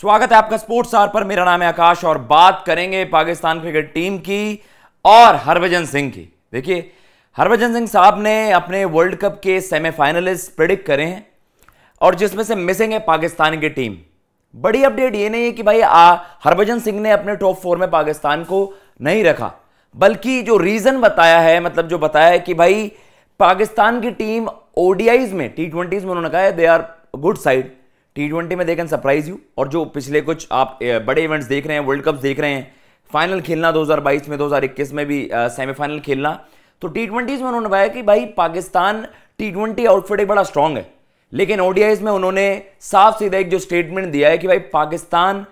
स्वागत है आपका स्पोर्ट्स आर पर मेरा नाम है आकाश और बात करेंगे पाकिस्तान क्रिकेट टीम की और हरभजन सिंह की देखिए हरभजन सिंह साहब ने अपने वर्ल्ड कप के सेमीफाइनलिस्ट प्रिडिक्ट करे हैं और जिसमें से मिसिंग है पाकिस्तान की टीम बड़ी अपडेट ये नहीं है कि भाई हरभजन सिंह ने अपने टॉप फोर में पाकिस्तान को नहीं रखा बल्कि जो रीज़न बताया है मतलब जो बताया है कि भाई पाकिस्तान की टीम ओडीआईज में टी ट्वेंटीज में उन्होंने कहा है they are good side T twenty में दे कैन सरप्राइज यू और जो पिछले कुछ आप बड़े इवेंट्स देख रहे हैं वर्ल्ड कप्स देख रहे हैं फाइनल खेलना 2022 में 2021 में भी सेमीफाइनल खेलना तो टी में उन्होंने बताया कि भाई पाकिस्तान टी ट्वेंटी आउटफिट एक बड़ा स्ट्रांग है लेकिन ओडीआईज में उन्होंने साफ सीधा एक जो स्टेटमेंट दिया है कि भाई Pakistan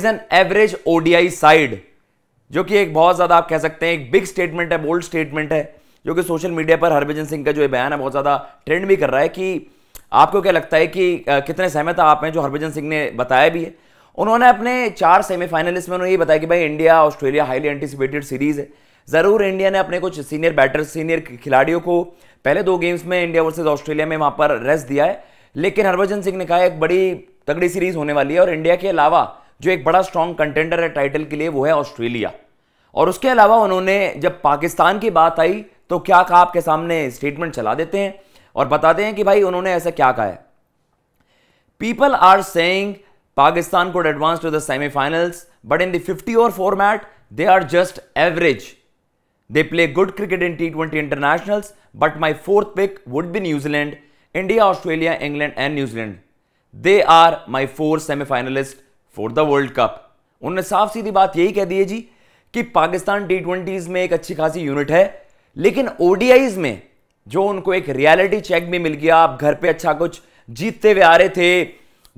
is an average ODI side जो कि एक बहुत ज़्यादा आप कह सकते हैं एक बिग स्टेटमेंट है बोल्ड स्टेटमेंट है जो कि सोशल मीडिया पर हरभजन सिंह का जो बयान है बहुत ज़्यादा ट्रेंड भी कर रहा है कि आपको क्या लगता है कि कितने सहमत आप हैं जो हरभजन सिंह ने बताया भी है उन्होंने अपने चार सेमीफाइनलिस्ट में उन्होंने ये बताया कि भाई India Australia highly anticipated series है ज़रूर इंडिया ने अपने कुछ सीनियर बैटर सीनियर खिलाड़ियों को पहले दो गेम्स में इंडिया वर्सेज ऑस्ट्रेलिया में वहाँ पर रेस्ट दिया है लेकिन हरभजन सिंह ने कहा एक बड़ी तगड़ी सीरीज़ होने वाली है और इंडिया के अलावा जो एक बड़ा स्ट्रॉन्ग कंटेंडर है टाइटल के लिए वो है ऑस्ट्रेलिया और उसके अलावा उन्होंने जब पाकिस्तान की बात आई तो क्या कहा आपके सामने स्टेटमेंट चला देते हैं और बताते हैं कि भाई उन्होंने ऐसा क्या कहा पीपल आर से पाकिस्तान को advance to the semifinals but in the over format they are just average they play good cricket in T twenty international but my fourth pick would be New Zealand India Australia England and New Zealand they are my four semifinalist for the world cup उन्होंने साफ सीधी बात यही कह दी है जी कि Pakistan T twenty में एक अच्छी खासी यूनिट है लेकिन ओडीआई में जो उनको एक रियलिटी चेक भी मिल गया आप घर पे अच्छा कुछ जीतते हुए आ रहे थे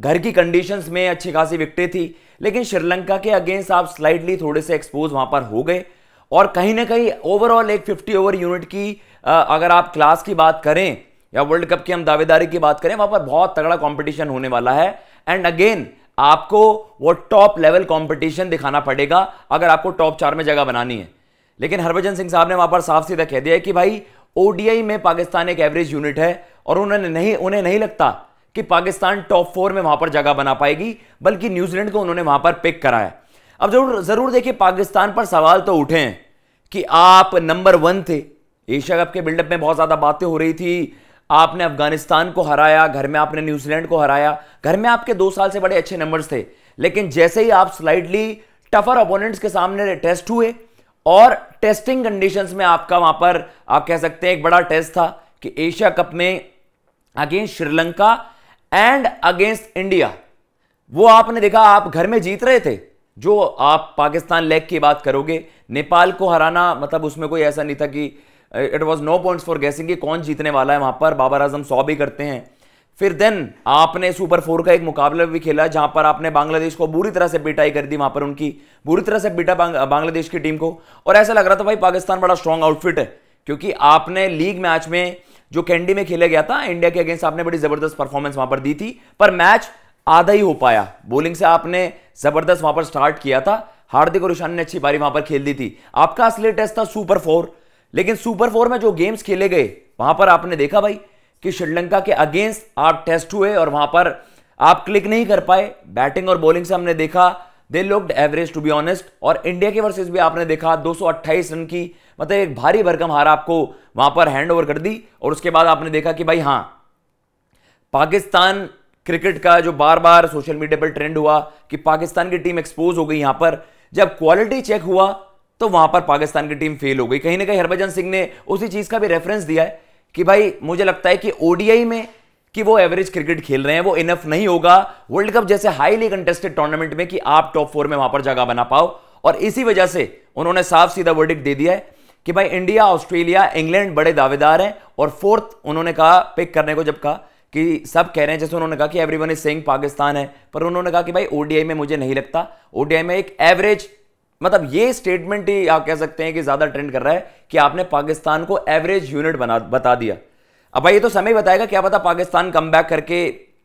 घर की कंडीशंस में अच्छी खासी विकटें थी लेकिन श्रीलंका के अगेंस्ट आप स्लाइडली थोड़े से एक्सपोज वहां पर हो गए और कहीं ना कहीं ओवरऑल एक 50 ओवर यूनिट की अगर आप क्लास की बात करें या वर्ल्ड कप की हम दावेदारी की बात करें वहां पर बहुत तगड़ा कॉम्पिटिशन होने वाला है एंड अगेन आपको वो टॉप लेवल कंपटीशन दिखाना पड़ेगा अगर आपको टॉप चार में जगह बनानी है लेकिन हरभजन सिंह साहब ने वहां पर साफ सीधा कह दिया है कि भाई ओडीआई में पाकिस्तान एक एवरेज यूनिट है और उन्होंने नहीं उन्हें नहीं लगता कि पाकिस्तान टॉप फोर में वहां पर जगह बना पाएगी बल्कि न्यूजीलैंड को उन्होंने वहां पर पिक कराया अब जरूर जरूर देखिए पाकिस्तान पर सवाल तो उठे हैं कि आप नंबर वन थे एशिया कप के बिल्डअप में बहुत ज़्यादा बातें हो रही थी आपने अफगानिस्तान को हराया घर में आपने न्यूजीलैंड को हराया घर में आपके दो साल से बड़े अच्छे नंबर्स थे लेकिन जैसे ही आप स्लाइडली टफर ओपोनेंट्स के सामने टेस्ट हुए और टेस्टिंग कंडीशंस में आपका वहां पर आप कह सकते हैं एक बड़ा टेस्ट था कि एशिया कप में against Sri Lanka and against India वो आपने देखा आप घर में जीत रहे थे जो आप पाकिस्तान लेग की बात करोगे नेपाल को हराना मतलब उसमें कोई ऐसा नहीं था कि it was no points for guessing कि कौन जीतने वाला है वहां पर बाबर आजम सौ भी करते हैं फिर देन आपने सुपर फोर का एक मुकाबला भी खेला जहां पर आपने बांग्लादेश को बुरी तरह से पिटाई कर दी वहां पर उनकी बुरी तरह से पीटा बांग्लादेश की टीम को और ऐसा लग रहा था भाई पाकिस्तान बड़ा स्ट्रांग आउटफिट है क्योंकि आपने लीग मैच में जो कैंडी में खेला गया था इंडिया के अगेंस्ट आपने बड़ी जबरदस्त परफॉर्मेंस वहां पर दी थी पर मैच आधा ही हो पाया बोलिंग से आपने जबरदस्त वहां पर स्टार्ट किया था हार्दिक और ईशान ने अच्छी पारी वहां पर खेल दी थी आपका असली टेस्ट था सुपर फोर लेकिन सुपर फोर में जो गेम्स खेले गए वहां पर आपने देखा भाई कि श्रीलंका के अगेंस्ट आप टेस्ट हुए और वहां पर आप क्लिक नहीं कर पाए बैटिंग और बॉलिंग से हमने देखा they look average to be honest और इंडिया के वर्सेस भी आपने देखा 228 रन की मतलब एक भारी भरकम हार आपको वहां पर हैंड ओवर कर दी और उसके बाद आपने देखा कि भाई हाँ पाकिस्तान क्रिकेट का जो बार बार सोशल मीडिया पर ट्रेंड हुआ कि पाकिस्तान की टीम एक्सपोज हो गई यहां पर जब क्वालिटी चेक हुआ तो वहां पर पाकिस्तान की टीम फेल हो गई कहीं ना कहीं हरभजन सिंह ने उसी चीज का भी रेफरेंस दिया है कि भाई मुझे लगता है कि ओडीआई में कि वो एवरेज क्रिकेट खेल रहे हैं वो इनफ नहीं होगा वर्ल्ड कप जैसे हाईली कंटेस्टेड टूर्नामेंट में कि आप टॉप फोर में वहां पर जगह बना पाओ और इसी वजह से उन्होंने साफ सीधा वर्डिक दे दिया है कि भाई इंडिया ऑस्ट्रेलिया इंग्लैंड बड़े दावेदार हैं और फोर्थ उन्होंने कहा पिक करने को जब कहा कि सब कह रहे हैं जैसे उन्होंने कहा कि एवरीवन इज सेइंग पाकिस्तान है पर उन्होंने कहा कि भाई ओडीआई में मुझे नहीं लगता ओडीआई में एक एवरेज मतलब ये स्टेटमेंट ही आप कह सकते हैं कि ज़्यादा ट्रेंड कर रहा है कि आपने पाकिस्तान को एवरेज यूनिट बना बता दिया अब भाई ये तो समय बताएगा क्या पता पाकिस्तान कम बैक करके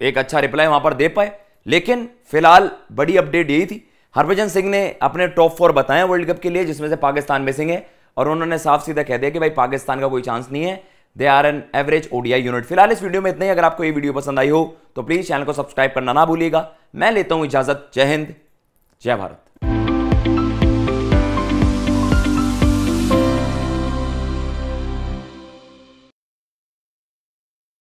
एक अच्छा रिप्लाई वहां पर दे पाए लेकिन फिलहाल बड़ी अपडेट यही थी हरभजन सिंह ने अपने टॉप फोर बताए वर्ल्ड कप के लिए जिसमें से पाकिस्तान मिसिंग है और उन्होंने साफ सीधा कह दिया कि भाई पाकिस्तान का कोई चांस नहीं है they are an average ODI unit फिलहाल इस वीडियो में इतना ही अगर आपको ये वीडियो पसंद आई हो तो प्लीज़ चैनल को सब्सक्राइब करना ना भूलिएगा मैं लेता हूं इजाज़त जय हिंद जय भारत